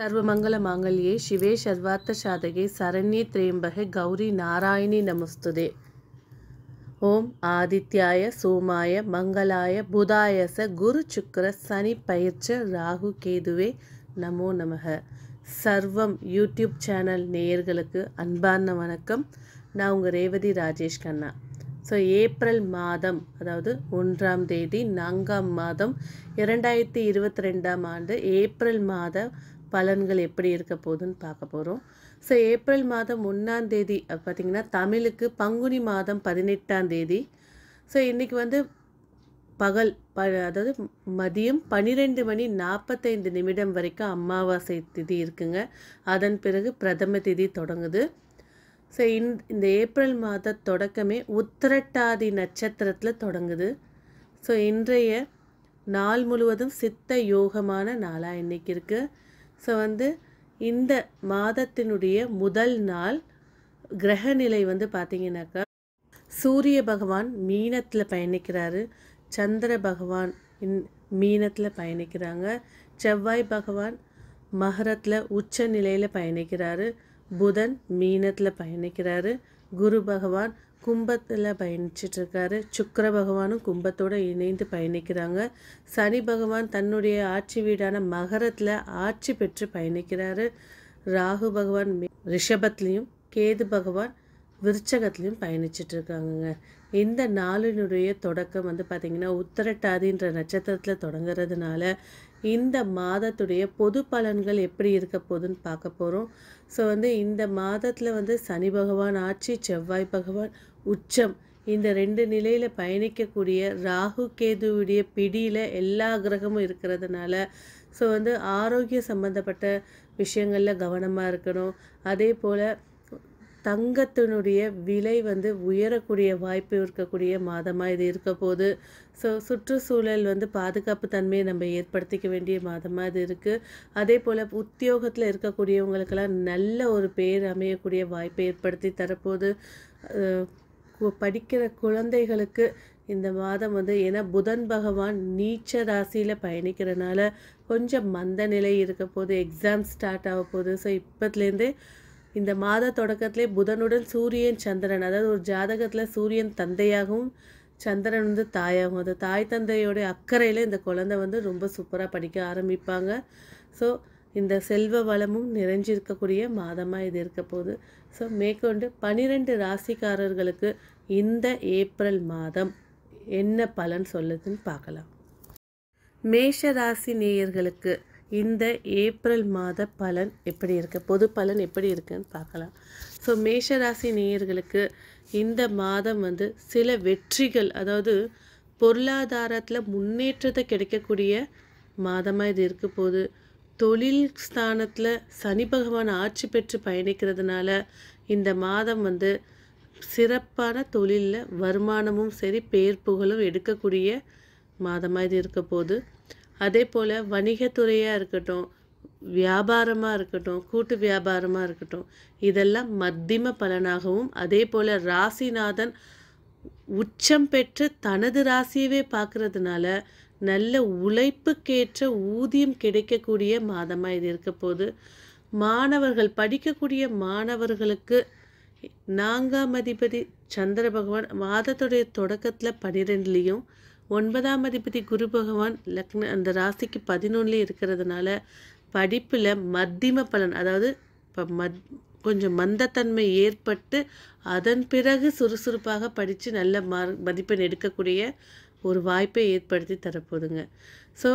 சர்வமங்கல மாங்கல்யே சிவே ಸರ್ವಾರ್ಥಶಾಧಗೆ சாதகே ತ್ರ್ಯಂಬಗೆ திரேம்பகே கௌரி நாராயணி நமஸ்துதே ஓம் ஆதித்யாய சோமாய மங்களாய புதாயச குரு சுக்கர சனி பயிற்ச ராகு கேதுவே நமோ நமக சர்வம் யூடியூப் சேனல் நேயர்களுக்கு அன்பான வணக்கம் நான் உங்கள் ரேவதி ராஜேஷ் கண்ணா ஸோ ஏப்ரல் மாதம் அதாவது ஒன்றாம் தேதி நான்காம் மாதம் இரண்டாயிரத்தி இருபத்தி ரெண்டாம் ஆண்டு ஏப்ரல் மாதம் பலன்கள் எப்படி இருக்க போகுதுன்னு பார்க்க போகிறோம் ஸோ ஏப்ரல் மாதம் ஒன்றாம் தேதி பார்த்திங்கன்னா தமிழுக்கு பங்குனி மாதம் பதினெட்டாம் தேதி ஸோ இன்றைக்கி வந்து பகல் ப அதாவது மதியம் பன்னிரெண்டு மணி நாற்பத்தைந்து நிமிடம் வரைக்கும் அமாவாசை திதி இருக்குங்க அதன் பிறகு பிரதம திதி தொடங்குது ஸோ இந்த ஏப்ரல் மாத தொடக்கமே உத்திரட்டாதி நட்சத்திரத்தில் தொடங்குது ஸோ இன்றைய நாள் முழுவதும் சித்த யோகமான நாளாக இன்றைக்கி இருக்குது ஸோ வந்து இந்த மாதத்தினுடைய முதல் நாள் கிரக நிலை வந்து பார்த்திங்கனாக்கா சூரிய பகவான் மீனத்தில் பயணிக்கிறாரு சந்திர பகவான் இன் மீனத்தில் பயணிக்கிறாங்க செவ்வாய் பகவான் மகரத்தில் உச்ச நிலையில் பயணிக்கிறாரு புதன் மீனத்தில் பயணிக்கிறாரு குரு பகவான் கும்பத்தில் பயணிச்சிட்ருக்காரு சுக்கர பகவானும் கும்பத்தோடு இணைந்து பயணிக்கிறாங்க சனி பகவான் தன்னுடைய ஆட்சி வீடான மகரத்தில் ஆட்சி பெற்று பயணிக்கிறாரு ராகு பகவான் ரிஷபத்துலேயும் கேது பகவான் விருச்சகத்துலேயும் பயணிச்சிட்ருக்காங்கங்க இந்த நாளினுடைய தொடக்கம் வந்து பார்த்திங்கன்னா உத்தரட்டாதின்ற நட்சத்திரத்தில் தொடங்குறதுனால இந்த மாதத்துடைய பொது பலன்கள் எப்படி இருக்க போகுதுன்னு பார்க்க போகிறோம் ஸோ வந்து இந்த மாதத்தில் வந்து சனி பகவான் ஆட்சி செவ்வாய் பகவான் உச்சம் இந்த ரெண்டு நிலையில் பயணிக்கக்கூடிய ராகு கேதுவுடைய பிடியில் எல்லா கிரகமும் இருக்கிறதுனால ஸோ வந்து ஆரோக்கிய சம்மந்தப்பட்ட விஷயங்களில் கவனமாக இருக்கணும் அதே போல் தங்கத்தினுடைய விலை வந்து உயரக்கூடிய வாய்ப்பு இருக்கக்கூடிய மாதமாக இது இருக்க போது ஸோ சுற்றுச்சூழல் வந்து பாதுகாப்பு தன்மையை நம்ம ஏற்படுத்திக்க வேண்டிய மாதமாக இது இருக்குது அதே போல் உத்தியோகத்தில் இருக்கக்கூடியவங்களுக்கெல்லாம் நல்ல ஒரு பேர் அமையக்கூடிய வாய்ப்பை ஏற்படுத்தி தரப்போது படிக்கிற குழந்தைகளுக்கு இந்த மாதம் வந்து ஏன்னா புதன் பகவான் நீச்ச ராசியில் பயணிக்கிறனால கொஞ்சம் மந்த நிலை இருக்க போது எக்ஸாம் ஸ்டார்ட் ஆக போகுது ஸோ இப்போத்துலேருந்தே இந்த மாத தொடக்கத்திலே புதனுடன் சூரியன் சந்திரன் அதாவது ஒரு ஜாதகத்தில் சூரியன் தந்தையாகவும் சந்திரன் வந்து தாயாகும் அந்த தாய் தந்தையோடைய அக்கறையில் இந்த குழந்தை வந்து ரொம்ப சூப்பராக படிக்க ஆரம்பிப்பாங்க ஸோ இந்த செல்வ வளமும் நிறைஞ்சிருக்கக்கூடிய மாதமாக இது இருக்க போகுது ஸோ மேற்கொண்டு பனிரெண்டு ராசிக்காரர்களுக்கு இந்த ஏப்ரல் மாதம் என்ன பலன் சொல்லுதுன்னு பார்க்கலாம் மேஷ ராசி நேயர்களுக்கு இந்த ஏப்ரல் மாத பலன் எப்படி இருக்குது பொது பலன் எப்படி இருக்குன்னு பார்க்கலாம் ஸோ மேஷராசி நேயர்களுக்கு இந்த மாதம் வந்து சில வெற்றிகள் அதாவது பொருளாதாரத்தில் முன்னேற்றத்தை கிடைக்கக்கூடிய மாதமாக இது இருக்க போது தொழில் ஸ்தானத்தில் சனி பகவான் ஆட்சி பெற்று பயணிக்கிறதுனால இந்த மாதம் வந்து சிறப்பான தொழிலில் வருமானமும் சரி பேர் புகழும் எடுக்கக்கூடிய மாதமாக இது இருக்க போது அதே போல் வணிகத்துறையாக இருக்கட்டும் வியாபாரமாக இருக்கட்டும் கூட்டு வியாபாரமாக இருக்கட்டும் இதெல்லாம் மத்திம பலனாகவும் அதே போல் ராசிநாதன் உச்சம் பெற்று தனது ராசியவே பார்க்கறதுனால நல்ல உழைப்புக்கேற்ற ஊதியம் கிடைக்கக்கூடிய மாதமாக இது இருக்க போது மாணவர்கள் படிக்கக்கூடிய மாணவர்களுக்கு நான்காம் அதிபதி சந்திர பகவான் மாதத்துடைய தொடக்கத்தில் பனிரெண்டுலேயும் ஒன்பதாம் அதிபதி குரு பகவான் லக்ன அந்த ராசிக்கு பதினொன்றில் இருக்கிறதுனால படிப்பில் மத்தியம பலன் அதாவது இப்போ மத் கொஞ்சம் மந்தத்தன்மை ஏற்பட்டு அதன் பிறகு சுறுசுறுப்பாக படித்து நல்ல மார் மதிப்பெண் எடுக்கக்கூடிய ஒரு வாய்ப்பை ஏற்படுத்தி தரப்போதுங்க ஸோ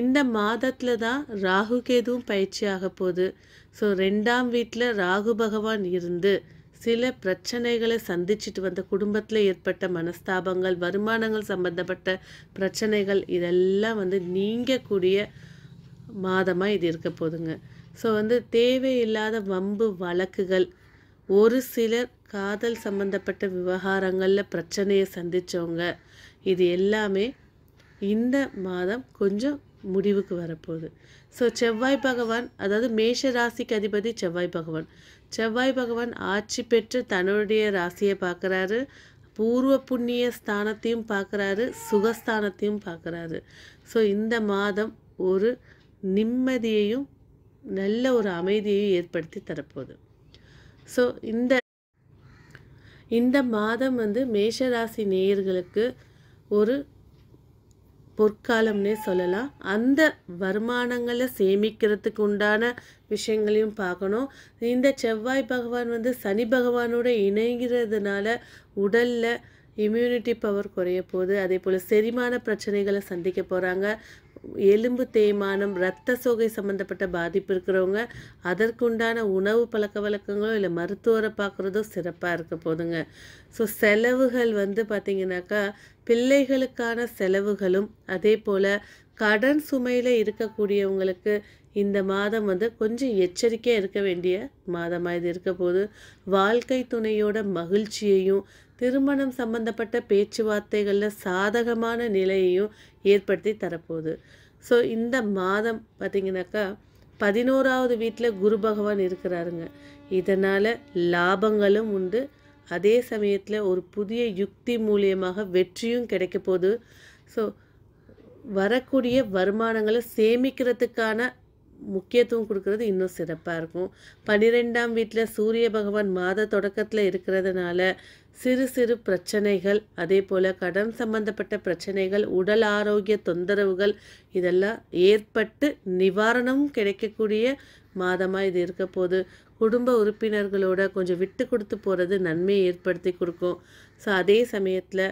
இந்த மாதத்தில் தான் ராகு கேதுவும் பயிற்சி ஆக போகுது ஸோ ரெண்டாம் வீட்டில் ராகு பகவான் இருந்து சில பிரச்சனைகளை சந்திச்சுட்டு வந்த குடும்பத்தில் ஏற்பட்ட மனஸ்தாபங்கள் வருமானங்கள் சம்பந்தப்பட்ட பிரச்சனைகள் இதெல்லாம் வந்து நீங்கக்கூடிய மாதமாக இது இருக்க போதுங்க ஸோ வந்து தேவையில்லாத வம்பு வழக்குகள் ஒரு சிலர் காதல் சம்மந்தப்பட்ட விவகாரங்களில் பிரச்சனையை சந்தித்தவங்க இது எல்லாமே இந்த மாதம் கொஞ்சம் முடிவுக்கு வரப்போகுது ஸோ செவ்வாய் பகவான் அதாவது மேஷ ராசிக்கு அதிபதி செவ்வாய் பகவான் செவ்வாய் பகவான் ஆட்சி பெற்று தன்னுடைய ராசியை பார்க்குறாரு பூர்வ புண்ணிய ஸ்தானத்தையும் பார்க்குறாரு சுகஸ்தானத்தையும் பார்க்குறாரு ஸோ இந்த மாதம் ஒரு நிம்மதியையும் நல்ல ஒரு அமைதியையும் ஏற்படுத்தி தரப்போகுது ஸோ இந்த இந்த மாதம் வந்து மேஷராசி நேயர்களுக்கு ஒரு பொற்காலம்னே சொல்லலாம் அந்த வருமானங்களை சேமிக்கிறதுக்கு உண்டான விஷயங்களையும் பார்க்கணும் இந்த செவ்வாய் பகவான் வந்து சனி பகவானோட இணைகிறதுனால உடலில் இம்யூனிட்டி பவர் குறைய போகுது அதே போல் செரிமான பிரச்சனைகளை சந்திக்க போகிறாங்க எலும்பு தேய்மானம் இரத்த சோகை சம்மந்தப்பட்ட பாதிப்பு இருக்கிறவங்க அதற்குண்டான உணவு பழக்க வழக்கங்களோ இல்லை மருத்துவரை பார்க்குறதோ சிறப்பாக இருக்க போதுங்க ஸோ செலவுகள் வந்து பார்த்திங்கனாக்கா பிள்ளைகளுக்கான செலவுகளும் அதே போல் கடன் சுமையில் இருக்கக்கூடியவங்களுக்கு இந்த மாதம் வந்து கொஞ்சம் எச்சரிக்கையாக இருக்க வேண்டிய மாதமாக இது இருக்க போது வாழ்க்கை துணையோட மகிழ்ச்சியையும் திருமணம் சம்பந்தப்பட்ட பேச்சுவார்த்தைகளில் சாதகமான நிலையையும் ஏற்படுத்தி தரப்போகுது ஸோ இந்த மாதம் பார்த்திங்கனாக்கா பதினோராவது வீட்டில் குரு பகவான் இருக்கிறாருங்க இதனால் லாபங்களும் உண்டு அதே சமயத்தில் ஒரு புதிய யுக்தி மூலியமாக வெற்றியும் கிடைக்க போகுது ஸோ வரக்கூடிய வருமானங்களை சேமிக்கிறதுக்கான முக்கியத்துவம் கொடுக்கறது இன்னும் சிறப்பாக இருக்கும் பன்னிரெண்டாம் வீட்டில் சூரிய பகவான் மாத தொடக்கத்தில் இருக்கிறதுனால சிறு சிறு பிரச்சனைகள் அதே போல் கடன் சம்பந்தப்பட்ட பிரச்சனைகள் உடல் ஆரோக்கிய தொந்தரவுகள் இதெல்லாம் ஏற்பட்டு நிவாரணமும் கிடைக்கக்கூடிய மாதமாக இது இருக்க போது குடும்ப உறுப்பினர்களோட கொஞ்சம் விட்டு கொடுத்து போகிறது நன்மையை ஏற்படுத்தி கொடுக்கும் ஸோ அதே சமயத்தில்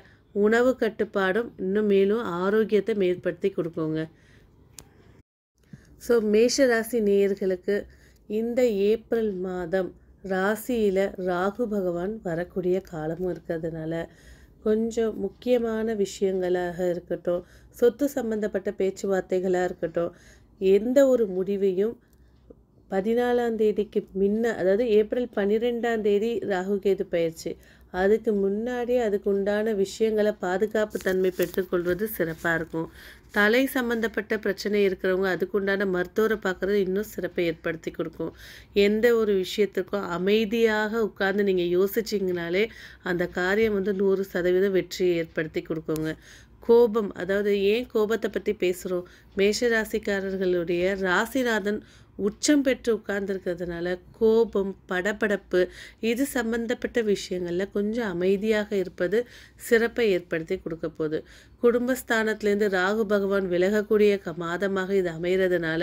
உணவு கட்டுப்பாடும் இன்னும் மேலும் ஆரோக்கியத்தை மேற்படுத்தி கொடுக்குங்க ஸோ மேஷராசி நேயர்களுக்கு இந்த ஏப்ரல் மாதம் ராசியில் ராகு பகவான் வரக்கூடிய காலமும் இருக்கிறதுனால கொஞ்சம் முக்கியமான விஷயங்களாக இருக்கட்டும் சொத்து சம்பந்தப்பட்ட பேச்சுவார்த்தைகளாக இருக்கட்டும் எந்த ஒரு முடிவையும் பதினாலாம் தேதிக்கு முன்ன அதாவது ஏப்ரல் பன்னிரெண்டாம் தேதி ராகு கேது பயிற்சி அதுக்கு முன்னாடி அதுக்கு உண்டான விஷயங்களை பாதுகாப்பு தன்மை பெற்றுக்கொள்வது சிறப்பாக இருக்கும் தலை சம்மந்தப்பட்ட பிரச்சனை இருக்கிறவங்க அதுக்குண்டான மருத்துவரை பார்க்குறது இன்னும் சிறப்பை ஏற்படுத்தி கொடுக்கும் எந்த ஒரு விஷயத்துக்கும் அமைதியாக உட்கார்ந்து நீங்கள் யோசிச்சிங்கனாலே அந்த காரியம் வந்து நூறு சதவீதம் வெற்றியை ஏற்படுத்தி கொடுக்குங்க கோபம் அதாவது ஏன் கோபத்தை பற்றி பேசுகிறோம் மேஷராசிக்காரர்களுடைய ராசிநாதன் உச்சம் பெற்று உட்கார்ந்துருக்கிறதுனால கோபம் படபடப்பு இது சம்பந்தப்பட்ட விஷயங்களில் கொஞ்சம் அமைதியாக இருப்பது சிறப்பை ஏற்படுத்தி கொடுக்க போகுது குடும்பஸ்தானத்துலேருந்து ராகு பகவான் விலகக்கூடிய மாதமாக இது அமைகிறதுனால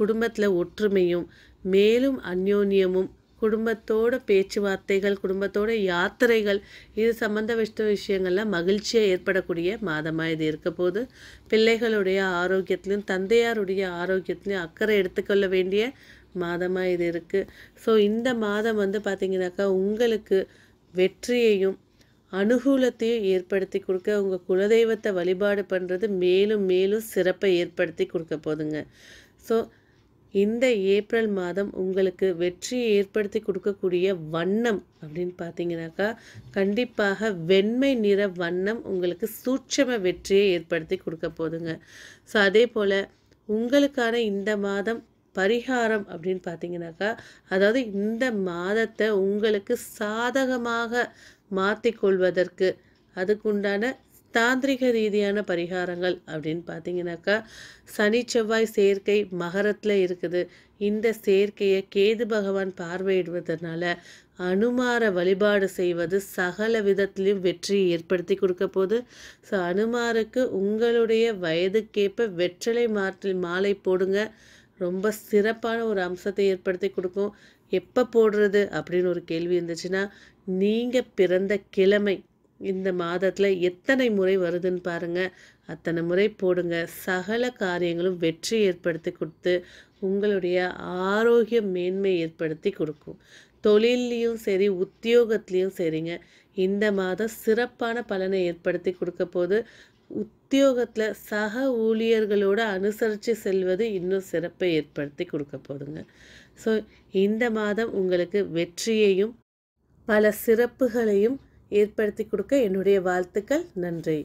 குடும்பத்தில் ஒற்றுமையும் மேலும் அந்யோன்யமும் குடும்பத்தோட பேச்சுவார்த்தைகள் குடும்பத்தோட யாத்திரைகள் இது சம்பந்த விஷ விஷயங்களில் மகிழ்ச்சியை ஏற்படக்கூடிய மாதமாக இது இருக்க போது பிள்ளைகளுடைய ஆரோக்கியத்திலையும் தந்தையாருடைய ஆரோக்கியத்திலையும் அக்கறை எடுத்துக்கொள்ள வேண்டிய மாதமாக இது இருக்குது ஸோ இந்த மாதம் வந்து பார்த்திங்கனாக்கா உங்களுக்கு வெற்றியையும் அனுகூலத்தையும் ஏற்படுத்தி கொடுக்க உங்கள் குலதெய்வத்தை வழிபாடு பண்ணுறது மேலும் மேலும் சிறப்பை ஏற்படுத்தி கொடுக்க போதுங்க ஸோ இந்த ஏப்ரல் மாதம் உங்களுக்கு வெற்றியை ஏற்படுத்தி கொடுக்கக்கூடிய வண்ணம் அப்படின்னு பார்த்தீங்கன்னாக்கா கண்டிப்பாக வெண்மை நிற வண்ணம் உங்களுக்கு சூட்சம வெற்றியை ஏற்படுத்தி கொடுக்க போதுங்க ஸோ அதே போல் உங்களுக்கான இந்த மாதம் பரிகாரம் அப்படின்னு பார்த்தீங்கன்னாக்கா அதாவது இந்த மாதத்தை உங்களுக்கு சாதகமாக மாற்றிக்கொள்வதற்கு அதுக்குண்டான தாந்திரிக ரீதியான பரிகாரங்கள் அப்படின்னு பார்த்தீங்கன்னாக்கா சனி செவ்வாய் சேர்க்கை மகரத்தில் இருக்குது இந்த சேர்க்கையை கேது பகவான் பார்வையிடுவதனால அனுமார வழிபாடு செய்வது சகல விதத்திலையும் வெற்றி ஏற்படுத்தி கொடுக்க போது ஸோ அனுமாருக்கு உங்களுடைய வயதுக்கேற்ப வெற்றிலை மாற்றில் மாலை போடுங்க ரொம்ப சிறப்பான ஒரு அம்சத்தை ஏற்படுத்தி கொடுக்கும் எப்போ போடுறது அப்படின்னு ஒரு கேள்வி இருந்துச்சுன்னா நீங்கள் பிறந்த கிழமை இந்த மாதத்தில் எத்தனை முறை வருதுன்னு பாருங்கள் அத்தனை முறை போடுங்க சகல காரியங்களும் வெற்றி ஏற்படுத்தி கொடுத்து உங்களுடைய ஆரோக்கிய மேன்மை ஏற்படுத்தி கொடுக்கும் தொழில்லையும் சரி உத்தியோகத்துலேயும் சரிங்க இந்த மாதம் சிறப்பான பலனை ஏற்படுத்தி கொடுக்க போது உத்தியோகத்தில் சக ஊழியர்களோடு அனுசரித்து செல்வது இன்னும் சிறப்பை ஏற்படுத்தி கொடுக்க போதுங்க ஸோ இந்த மாதம் உங்களுக்கு வெற்றியையும் பல சிறப்புகளையும் ஏற்படுத்தி கொடுக்க என்னுடைய வாழ்த்துக்கள் நன்றி